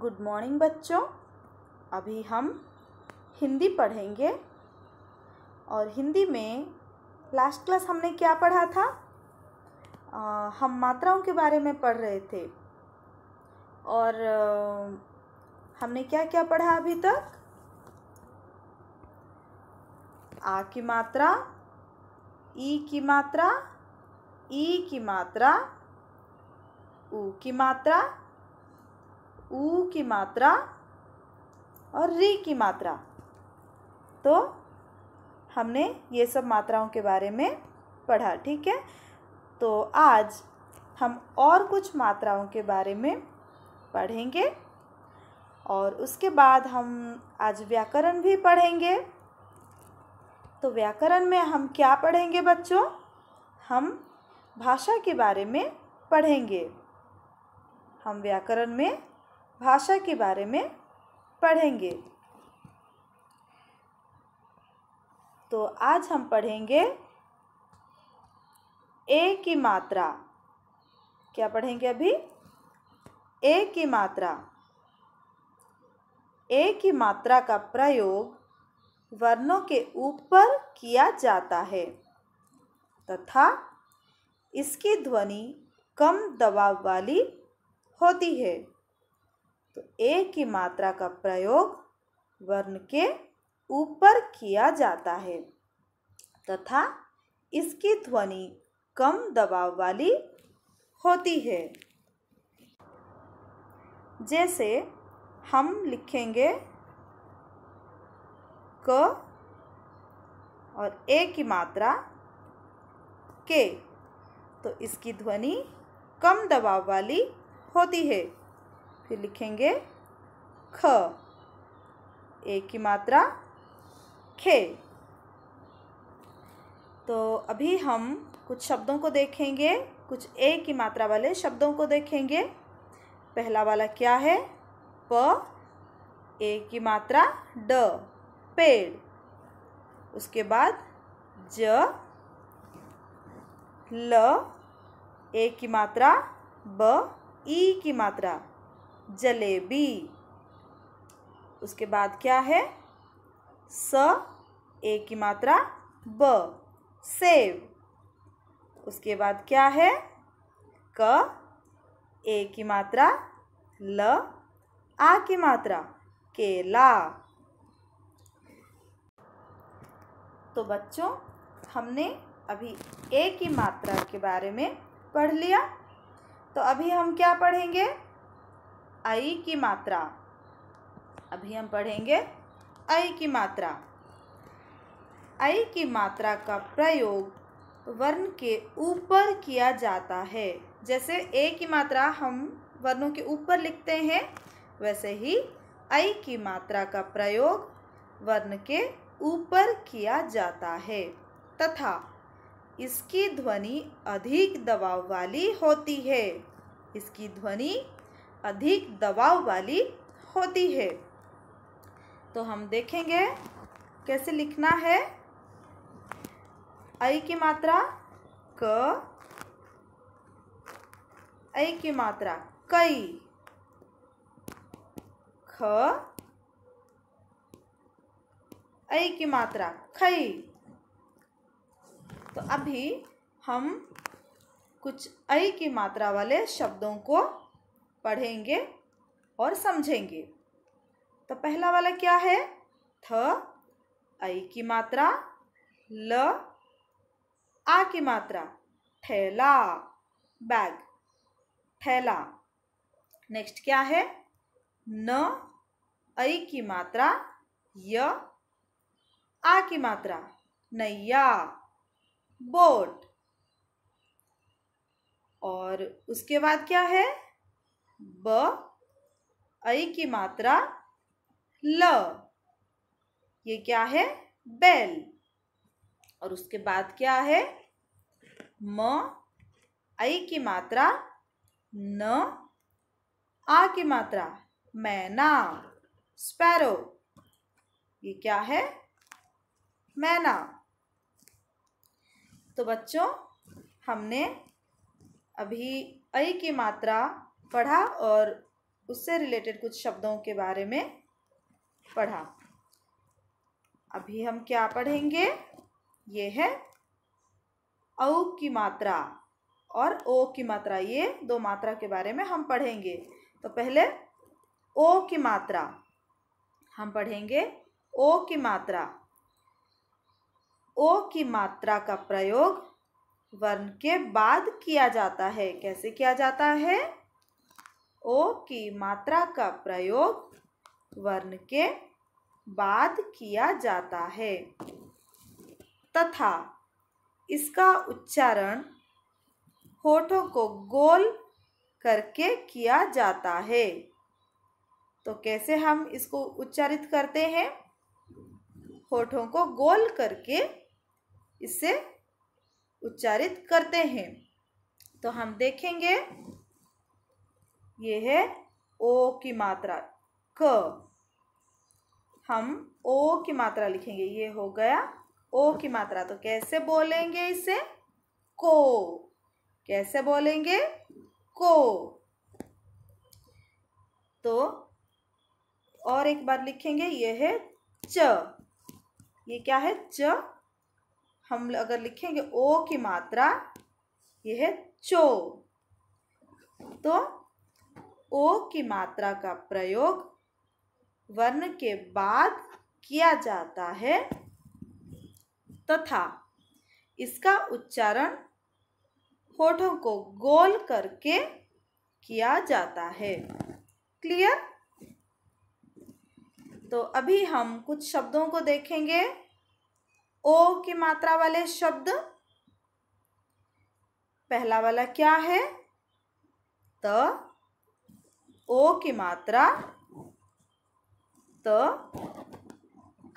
good morning बच्चों अभी हम हिंदी पढ़ेंगे और हिंदी में लास्ट क्लास हमने क्या पढ़ा था आ, हम मात्राओं के बारे में पढ़ रहे थे और आ, हमने क्या क्या पढ़ा अभी तक आ की मात्रा ई की मात्रा ई की मात्रा ऊ की मात्रा ऊ की मात्रा और री की मात्रा तो हमने ये सब मात्राओं के बारे में पढ़ा ठीक है तो आज हम और कुछ मात्राओं के बारे में पढ़ेंगे और उसके बाद हम आज व्याकरण भी पढ़ेंगे तो व्याकरण में हम क्या पढ़ेंगे बच्चों हम भाषा के बारे में पढ़ेंगे हम व्याकरण में भाषा के बारे में पढ़ेंगे तो आज हम पढ़ेंगे ए की मात्रा क्या पढ़ेंगे अभी ए की मात्रा ए की मात्रा का प्रयोग वर्णों के ऊपर किया जाता है तथा इसकी ध्वनि कम दबाव वाली होती है तो ए की मात्रा का प्रयोग वर्ण के ऊपर किया जाता है तथा इसकी ध्वनि कम दबाव वाली होती है जैसे हम लिखेंगे क और ए की मात्रा के तो इसकी ध्वनि कम दबाव वाली होती है फिर लिखेंगे ख ए की मात्रा खे तो अभी हम कुछ शब्दों को देखेंगे कुछ ए की मात्रा वाले शब्दों को देखेंगे पहला वाला क्या है प ए की मात्रा ड पेड़ उसके बाद ज ल ए की मात्रा ब ई की मात्रा जलेबी उसके बाद क्या है स ए की मात्रा ब सेव उसके बाद क्या है क ए की मात्रा ल आ की मात्रा केला तो बच्चों हमने अभी ए की मात्रा के बारे में पढ़ लिया तो अभी हम क्या पढ़ेंगे आई की मात्रा अभी हम पढ़ेंगे आई की मात्रा आई की मात्रा का प्रयोग वर्ण के ऊपर किया जाता है जैसे ए की मात्रा हम वर्णों के ऊपर लिखते हैं वैसे ही आई की मात्रा का प्रयोग वर्ण के ऊपर किया जाता है तथा इसकी ध्वनि अधिक दबाव वाली होती है इसकी ध्वनि अधिक दबाव वाली होती है तो हम देखेंगे कैसे लिखना है ऐ की मात्रा क ऐ की मात्रा कई ख ऐ की मात्रा खई तो अभी हम कुछ ऐ की मात्रा वाले शब्दों को पढ़ेंगे और समझेंगे तो पहला वाला क्या है थ ऐ की मात्रा ल आ की मात्रा ठेला बैग थैला नेक्स्ट क्या है न ऐ की मात्रा य आ की मात्रा नैया बोट और उसके बाद क्या है ब ऐ की मात्रा ल ये क्या है बेल और उसके बाद क्या है म ऐ की मात्रा न आ की मात्रा मैना स्पैरो ये क्या है मैना तो बच्चों हमने अभी ऐ की मात्रा पढ़ा और उससे रिलेटेड कुछ शब्दों के बारे में पढ़ा अभी हम क्या पढ़ेंगे ये है औ की मात्रा और ओ की मात्रा ये दो मात्रा के बारे में हम पढ़ेंगे तो पहले ओ की मात्रा हम पढ़ेंगे ओ की मात्रा ओ की मात्रा का प्रयोग वर्ण के बाद किया जाता है कैसे किया जाता है ओ की मात्रा का प्रयोग वर्ण के बाद किया जाता है तथा इसका उच्चारण होठों को गोल करके किया जाता है तो कैसे हम इसको उच्चारित करते हैं होठों को गोल करके इसे उच्चारित करते हैं तो हम देखेंगे ये है ओ की मात्रा क हम ओ की मात्रा लिखेंगे ये हो गया ओ की मात्रा तो कैसे बोलेंगे इसे को कैसे बोलेंगे को तो और एक बार लिखेंगे ये है च ये क्या है च हम अगर लिखेंगे ओ की मात्रा ये है चो तो ओ की मात्रा का प्रयोग वर्ण के बाद किया जाता है तथा इसका उच्चारण होठों को गोल करके किया जाता है क्लियर तो अभी हम कुछ शब्दों को देखेंगे ओ की मात्रा वाले शब्द पहला वाला क्या है त ओ की मात्रा त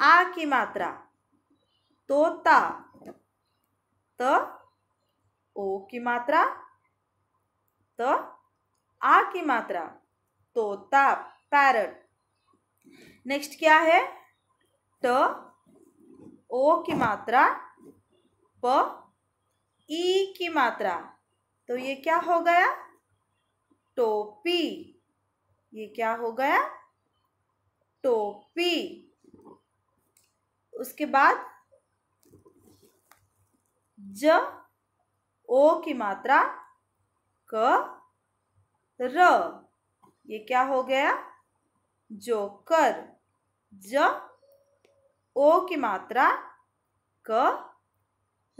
आ की मात्रा तोता त ओ की मात्रा त आ की मात्रा तोता पैरट नेक्स्ट क्या है ट ओ की मात्रा प ई की मात्रा तो ये क्या हो गया टोपी ये क्या हो गया टोपी उसके बाद ज ओ की मात्रा क र ये क्या हो गया जोकर ज ओ की मात्रा क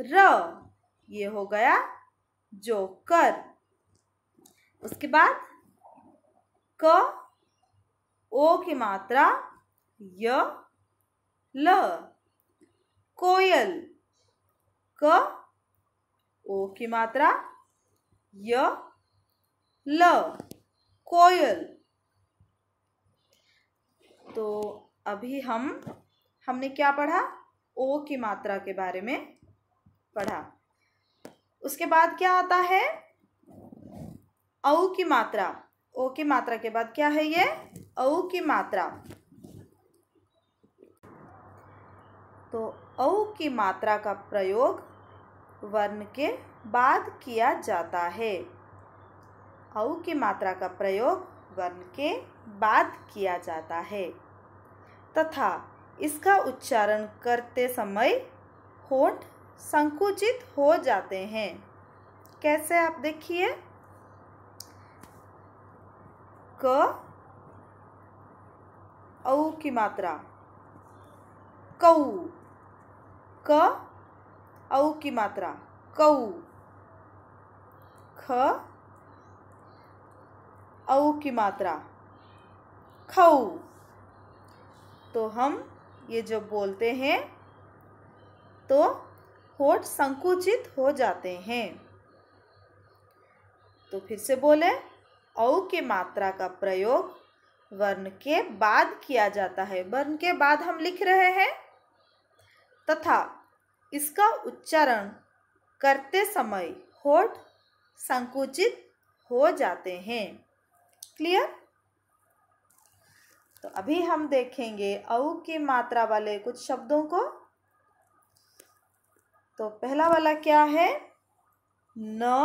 र ये हो गया जोकर उसके बाद क ओ की मात्रा य ल कोयल क ओ की मात्रा य ल कोयल तो अभी हम हमने क्या पढ़ा ओ की मात्रा के बारे में पढ़ा उसके बाद क्या आता है औ की मात्रा ओ की मात्रा के बाद क्या है ये औ की मात्रा तो औ की मात्रा का प्रयोग वर्ण के बाद किया जाता है औ की मात्रा का प्रयोग वर्ण के बाद किया जाता है तथा इसका उच्चारण करते समय होठ संकुचित हो जाते हैं कैसे आप देखिए कऊ औ की मात्रा कऊ क औ की मात्रा कऊ ख औ की मात्रा खऊ तो हम ये जब बोलते हैं तो होठ संकुचित हो जाते हैं तो फिर से बोले औ के मात्रा का प्रयोग वर्ण के बाद किया जाता है वर्ण के बाद हम लिख रहे हैं तथा इसका उच्चारण करते समय होठ संकुचित हो जाते हैं क्लियर तो अभी हम देखेंगे औ की मात्रा वाले कुछ शब्दों को तो पहला वाला क्या है न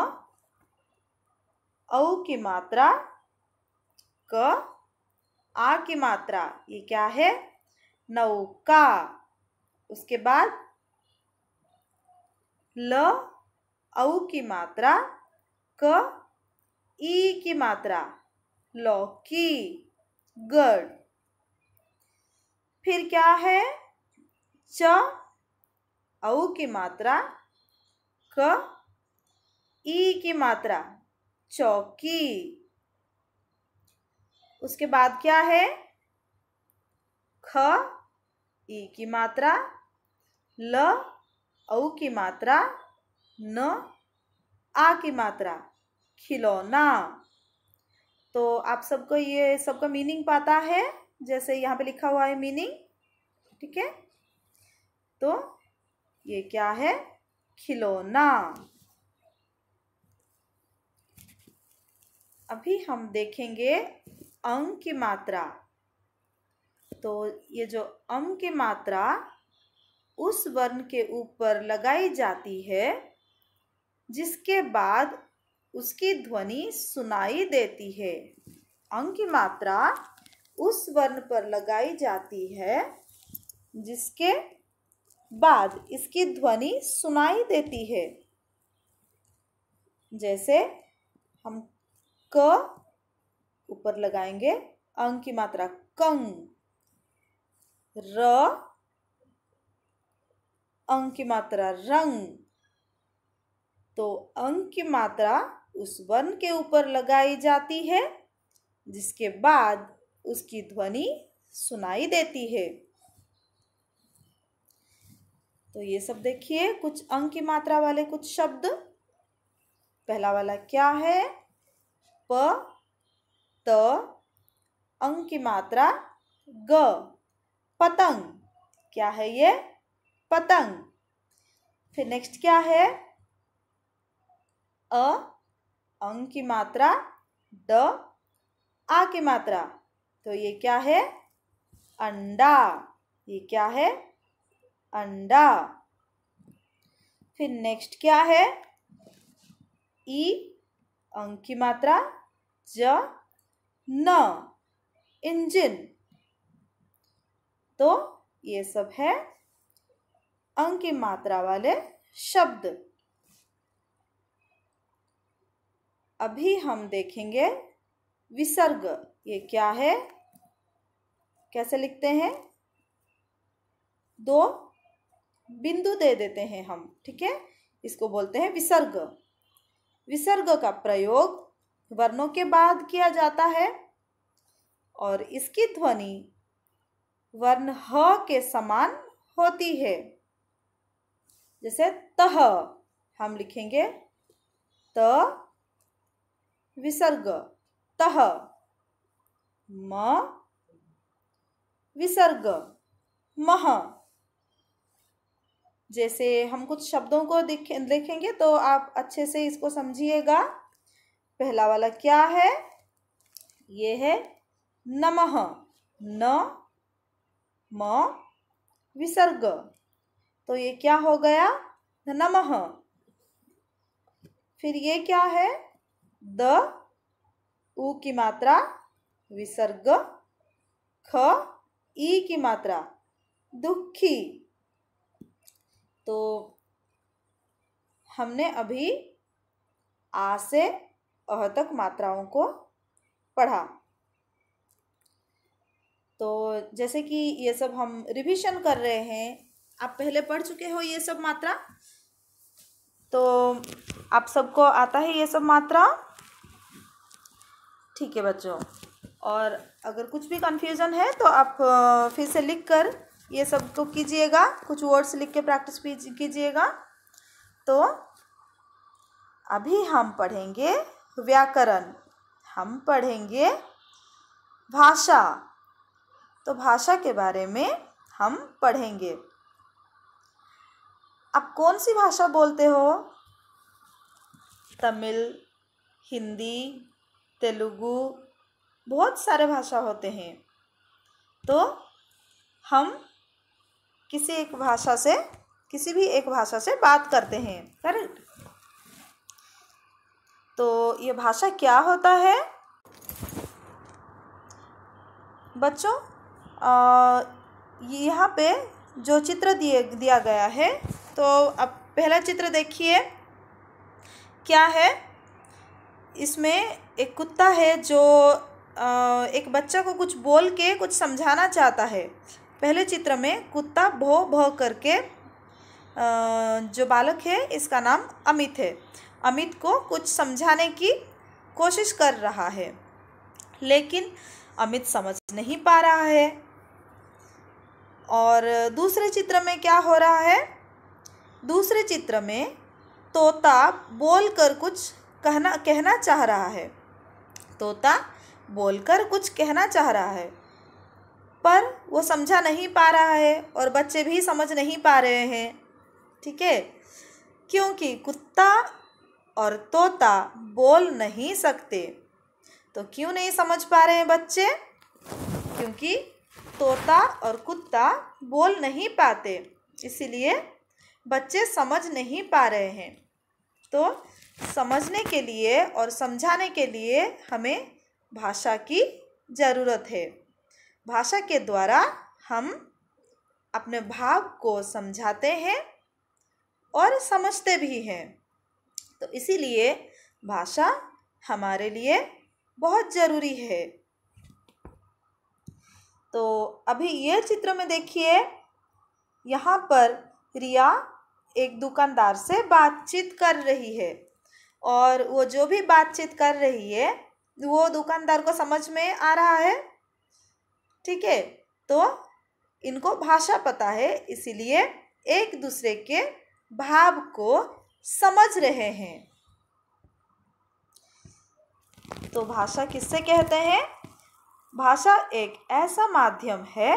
औ की मात्रा क आ की मात्रा ये क्या है नौका उसके बाद ल औ की मात्रा क ई की मात्रा लौकी गढ़ फिर क्या है च औ की मात्रा क ई की मात्रा चौकी उसके बाद क्या है ख ई की मात्रा ल औ की मात्रा न आ की मात्रा खिलौना तो आप सबको ये सबका मीनिंग पता है जैसे यहाँ पे लिखा हुआ है मीनिंग ठीक है तो ये क्या है खिलौना अभी हम देखेंगे अंग की मात्रा तो ये जो अम की मात्रा उस वर्ण के ऊपर लगाई जाती है जिसके बाद उसकी ध्वनि सुनाई देती है अंग की मात्रा उस वर्ण पर लगाई जाती है जिसके बाद इसकी ध्वनि सुनाई देती है जैसे हम क ऊपर लगाएंगे अंग की मात्रा कंग र अंग की मात्रा रंग तो अंग की मात्रा उस वर्ण के ऊपर लगाई जाती है जिसके बाद उसकी ध्वनि सुनाई देती है तो ये सब देखिए कुछ अंक की मात्रा वाले कुछ शब्द पहला वाला क्या है प त अंग की मात्रा ग पतंग क्या है ये पतंग फिर नेक्स्ट क्या है अ अंग की मात्रा द आ की मात्रा तो ये क्या है अंडा ये क्या है अंडा फिर नेक्स्ट क्या है ई अंग की मात्रा ज न इंजन तो ये सब है अंक की मात्रा वाले शब्द अभी हम देखेंगे विसर्ग ये क्या है कैसे लिखते हैं दो बिंदु दे देते हैं हम ठीक है इसको बोलते हैं विसर्ग विसर्ग का प्रयोग वर्णों के बाद किया जाता है और इसकी ध्वनि वर्ण ह के समान होती है जैसे तह हम लिखेंगे त विसर्ग तह म विसर्ग मह जैसे हम कुछ शब्दों को देखेंगे तो आप अच्छे से इसको समझिएगा पहला वाला क्या है ये है नमः न म विसर्ग तो ये क्या हो गया नमः फिर ये क्या है द उ की मात्रा विसर्ग ख ई की मात्रा दुखी तो हमने अभी आ से अहतक तक मात्राओं को पढ़ा तो जैसे कि ये सब हम रिवीजन कर रहे हैं आप पहले पढ़ चुके हो ये सब मात्रा तो आप सबको आता है ये सब मात्रा ठीक है बच्चों और अगर कुछ भी कन्फ्यूज़न है तो आप फिर से लिख कर ये सब तो कीजिएगा कुछ वर्ड्स लिख के प्रैक्टिस कीजिएगा तो अभी हम पढ़ेंगे व्याकरण हम पढ़ेंगे भाषा तो भाषा के बारे में हम पढ़ेंगे आप कौन सी भाषा बोलते हो तमिल हिंदी तेलुगु बहुत सारे भाषा होते हैं तो हम किसी एक भाषा से किसी भी एक भाषा से बात करते हैं करेक्ट तो ये भाषा क्या होता है बच्चों यहाँ पे जो चित्र दिए दिया गया है तो अब पहला चित्र देखिए क्या है इसमें एक कुत्ता है जो आ, एक बच्चा को कुछ बोल के कुछ समझाना चाहता है पहले चित्र में कुत्ता भो भो करके आ, जो बालक है इसका नाम अमित है अमित को कुछ समझाने की कोशिश कर रहा है लेकिन अमित समझ नहीं पा रहा है और दूसरे चित्र में क्या हो रहा है दूसरे चित्र में तोता बोल कर कुछ कहना कहना चाह रहा है तोता बोलकर कुछ कहना चाह रहा है पर वो समझा नहीं पा रहा है और बच्चे भी समझ नहीं पा रहे हैं ठीक है क्योंकि कुत्ता और तोता बोल नहीं सकते तो क्यों नहीं समझ पा रहे हैं बच्चे क्योंकि तोता और कुत्ता बोल नहीं पाते इसीलिए बच्चे समझ नहीं पा रहे हैं तो समझने के लिए और समझाने के लिए हमें भाषा की ज़रूरत है भाषा के द्वारा हम अपने भाव को समझाते हैं और समझते भी हैं तो इसीलिए भाषा हमारे लिए बहुत ज़रूरी है तो अभी ये चित्र में देखिए यहाँ पर रिया एक दुकानदार से बातचीत कर रही है और वो जो भी बातचीत कर रही है वो दुकानदार को समझ में आ रहा है ठीक है तो इनको भाषा पता है इसीलिए एक दूसरे के भाव को समझ रहे हैं तो भाषा किससे कहते हैं भाषा एक ऐसा माध्यम है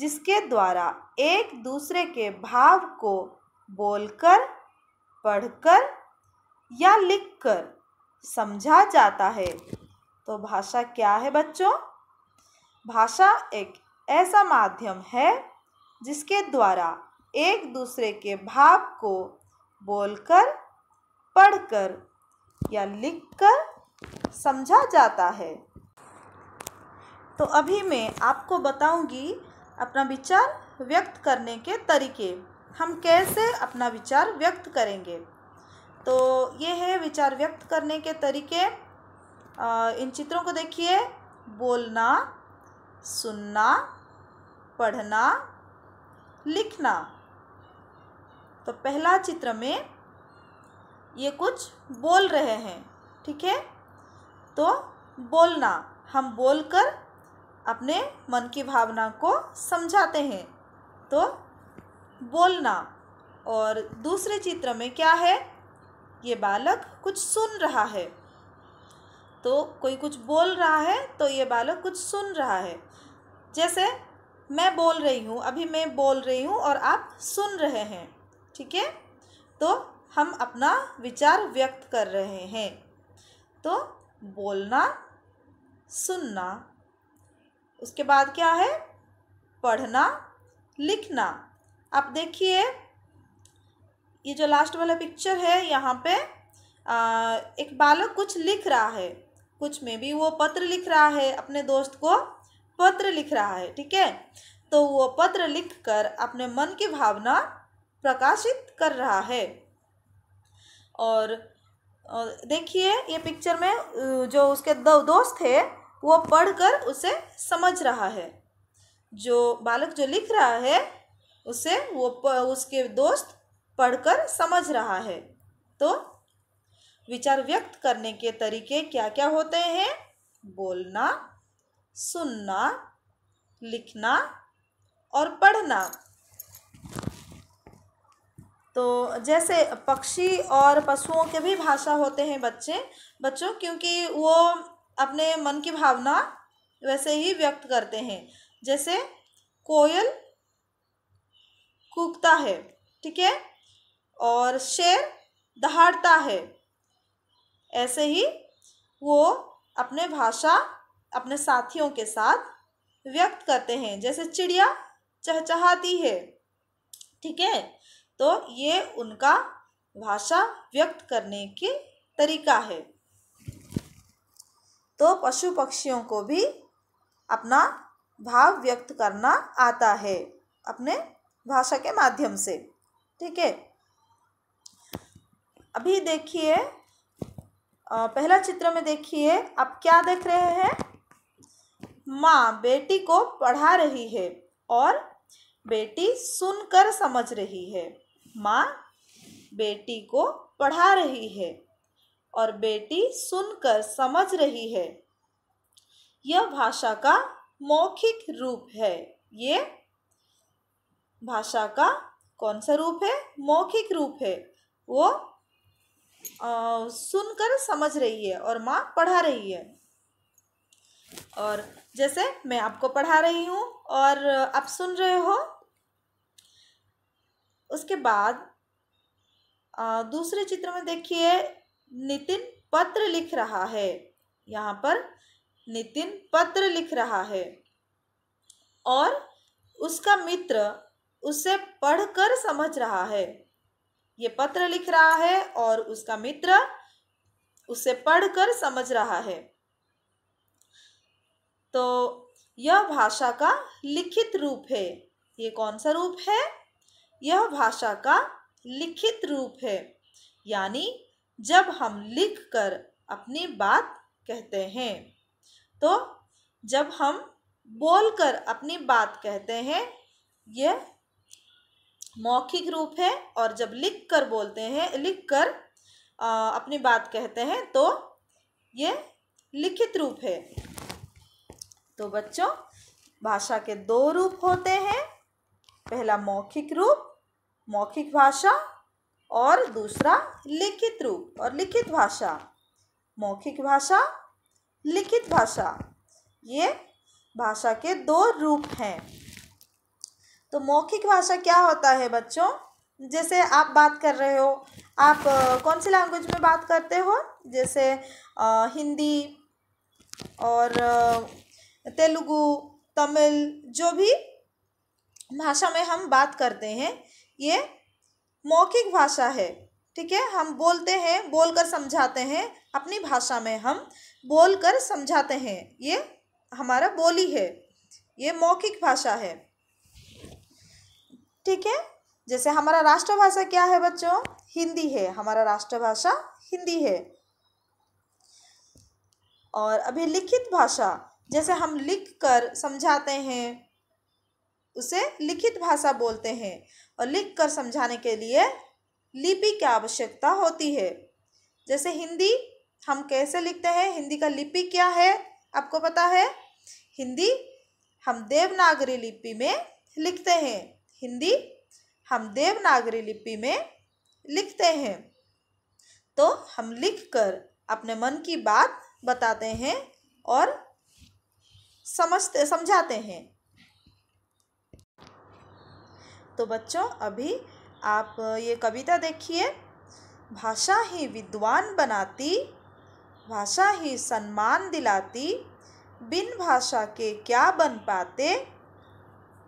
जिसके द्वारा एक दूसरे के भाव को बोलकर पढ़कर या लिखकर समझा जाता है तो भाषा क्या है बच्चों भाषा एक ऐसा माध्यम है जिसके द्वारा एक दूसरे के भाव को बोलकर पढ़कर या लिखकर समझा जाता है तो अभी मैं आपको बताऊंगी अपना विचार व्यक्त करने के तरीके हम कैसे अपना विचार व्यक्त करेंगे तो ये है विचार व्यक्त करने के तरीके इन चित्रों को देखिए बोलना सुनना पढ़ना लिखना तो पहला चित्र में ये कुछ बोल रहे हैं ठीक है तो बोलना हम बोलकर अपने मन की भावना को समझाते हैं तो बोलना और दूसरे चित्र में क्या है ये बालक कुछ सुन रहा है तो कोई कुछ बोल रहा है तो ये बालक कुछ सुन रहा है जैसे मैं बोल रही हूँ अभी मैं बोल रही हूँ और आप सुन रहे हैं ठीक है तो हम अपना विचार व्यक्त कर रहे हैं तो बोलना सुनना उसके बाद क्या है पढ़ना लिखना आप देखिए ये जो लास्ट वाला पिक्चर है यहाँ पे आ, एक बालक कुछ लिख रहा है कुछ में भी वो पत्र लिख रहा है अपने दोस्त को पत्र लिख रहा है ठीक है तो वो पत्र लिखकर अपने मन की भावना प्रकाशित कर रहा है और देखिए ये पिक्चर में जो उसके दो दोस्त थे वो पढ़कर उसे समझ रहा है जो बालक जो लिख रहा है उसे वो उसके दोस्त पढ़कर समझ रहा है तो विचार व्यक्त करने के तरीके क्या क्या होते हैं बोलना सुनना लिखना और पढ़ना तो जैसे पक्षी और पशुओं के भी भाषा होते हैं बच्चे बच्चों क्योंकि वो अपने मन की भावना वैसे ही व्यक्त करते हैं जैसे कोयल कूकता है ठीक है और शेर दहाड़ता है ऐसे ही वो अपने भाषा अपने साथियों के साथ व्यक्त करते हैं जैसे चिड़िया चहचहाती है ठीक है तो ये उनका भाषा व्यक्त करने के तरीका है तो पशु पक्षियों को भी अपना भाव व्यक्त करना आता है अपने भाषा के माध्यम से ठीक है अभी देखिए पहला चित्र में देखिए आप क्या देख रहे हैं माँ बेटी को पढ़ा रही है और बेटी सुनकर समझ रही है माँ बेटी को पढ़ा रही है और बेटी सुनकर समझ रही है यह भाषा का मौखिक रूप है ये भाषा का कौन सा रूप है मौखिक रूप है वो आ, सुनकर समझ रही है और माँ पढ़ा रही है और जैसे मैं आपको पढ़ा रही हूँ और आप सुन रहे हो उसके बाद आ, दूसरे चित्र में देखिए नितिन पत्र लिख रहा है यहाँ पर नितिन पत्र लिख रहा है और उसका मित्र उसे पढ़कर समझ रहा है ये पत्र लिख रहा है और उसका मित्र उसे पढ़कर समझ रहा है तो यह भाषा का लिखित रूप है ये कौन सा रूप है यह भाषा का लिखित रूप है यानी जब हम लिख कर अपनी बात कहते हैं तो जब हम बोलकर अपनी बात कहते हैं यह मौखिक रूप है और जब लिख कर बोलते हैं लिख कर अपनी बात कहते हैं तो ये लिखित रूप है तो बच्चों भाषा के दो रूप होते हैं पहला मौखिक रूप मौखिक भाषा और दूसरा लिखित रूप और लिखित भाषा मौखिक भाषा लिखित भाषा ये भाषा के दो रूप हैं तो मौखिक भाषा क्या होता है बच्चों जैसे आप बात कर रहे हो आप कौन सी लैंग्वेज में बात करते हो जैसे आ, हिंदी और तेलुगु तमिल जो भी भाषा में हम बात करते हैं ये मौखिक भाषा है ठीक है हम बोलते हैं बोलकर समझाते हैं अपनी भाषा में हम बोलकर समझाते हैं ये हमारा बोली है ये मौखिक भाषा है ठीक है जैसे हमारा राष्ट्रभाषा क्या है बच्चों हिंदी है हमारा राष्ट्रभाषा हिंदी है और अभी लिखित भाषा जैसे हम लिख कर समझाते हैं उसे लिखित भाषा बोलते हैं और लिख कर समझाने के लिए लिपि की आवश्यकता होती है जैसे हिंदी हम कैसे लिखते हैं हिंदी का लिपि क्या है आपको पता है हिंदी हम देवनागरी लिपि में लिखते हैं हिंदी हम देवनागरी लिपि में लिखते हैं तो हम लिख कर अपने मन की बात बताते हैं और समझते समझाते हैं तो बच्चों अभी आप ये कविता देखिए भाषा ही विद्वान बनाती भाषा ही सम्मान दिलाती बिन भाषा के क्या बन पाते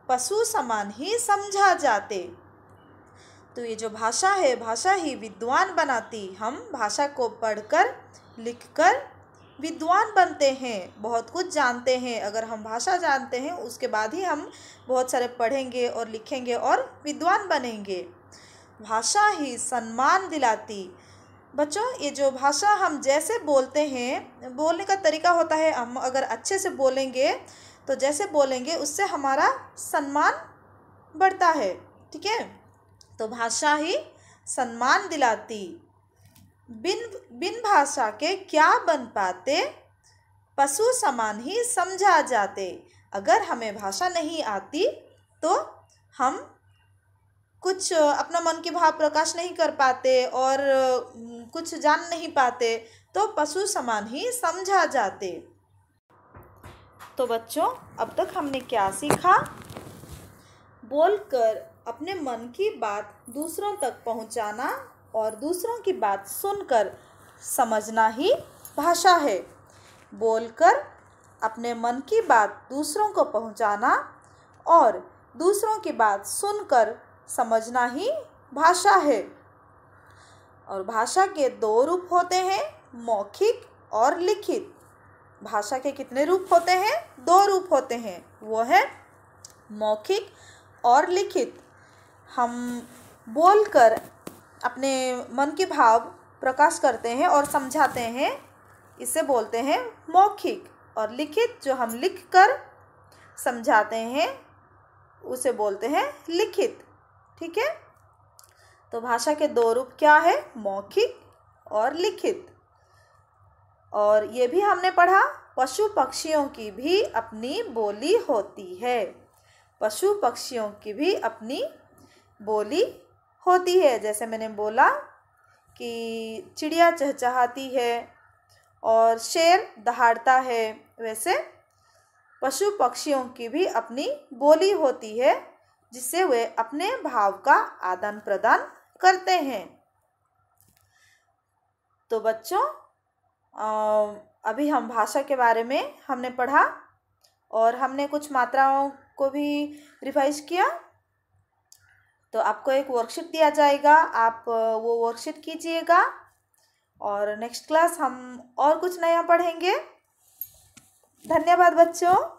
पशु समान ही समझा जाते तो ये जो भाषा है भाषा ही विद्वान बनाती हम भाषा को पढ़कर लिखकर विद्वान बनते हैं बहुत कुछ जानते हैं अगर हम भाषा जानते हैं उसके बाद ही हम बहुत सारे पढ़ेंगे और लिखेंगे और विद्वान बनेंगे भाषा ही सम्मान दिलाती बच्चों ये जो भाषा हम जैसे बोलते हैं बोलने का तरीका होता है हम अगर अच्छे से बोलेंगे तो जैसे बोलेंगे उससे हमारा सम्मान बढ़ता है ठीक है तो भाषा ही सम्मान दिलाती बिन बिन भाषा के क्या बन पाते पशु समान ही समझा जाते अगर हमें भाषा नहीं आती तो हम कुछ अपना मन के भाव प्रकाश नहीं कर पाते और कुछ जान नहीं पाते तो पशु समान ही समझा जाते तो बच्चों अब तक हमने क्या सीखा बोलकर अपने मन की बात दूसरों तक पहुंचाना और दूसरों की बात सुनकर समझना ही भाषा है बोलकर अपने मन की बात दूसरों को पहुंचाना और दूसरों की बात सुनकर समझना ही भाषा है और भाषा के दो रूप होते हैं मौखिक और लिखित भाषा के कितने रूप होते हैं दो रूप होते हैं वो है मौखिक और लिखित हम बोलकर अपने मन के भाव प्रकाश करते हैं और समझाते हैं इसे बोलते हैं मौखिक और लिखित जो हम लिख कर समझाते हैं उसे बोलते हैं लिखित ठीक है तो भाषा के दो रूप क्या है मौखिक और लिखित और ये भी हमने पढ़ा पशु पक्षियों की भी अपनी बोली होती है पशु पक्षियों की भी अपनी बोली होती है जैसे मैंने बोला कि चिड़िया चहचहाती है और शेर दहाड़ता है वैसे पशु पक्षियों की भी अपनी बोली होती है जिससे वे अपने भाव का आदान प्रदान करते हैं तो बच्चों अभी हम भाषा के बारे में हमने पढ़ा और हमने कुछ मात्राओं को भी रिवाइज किया तो आपको एक वर्कशीट दिया जाएगा आप वो वर्कशीट कीजिएगा और नेक्स्ट क्लास हम और कुछ नया पढ़ेंगे धन्यवाद बच्चों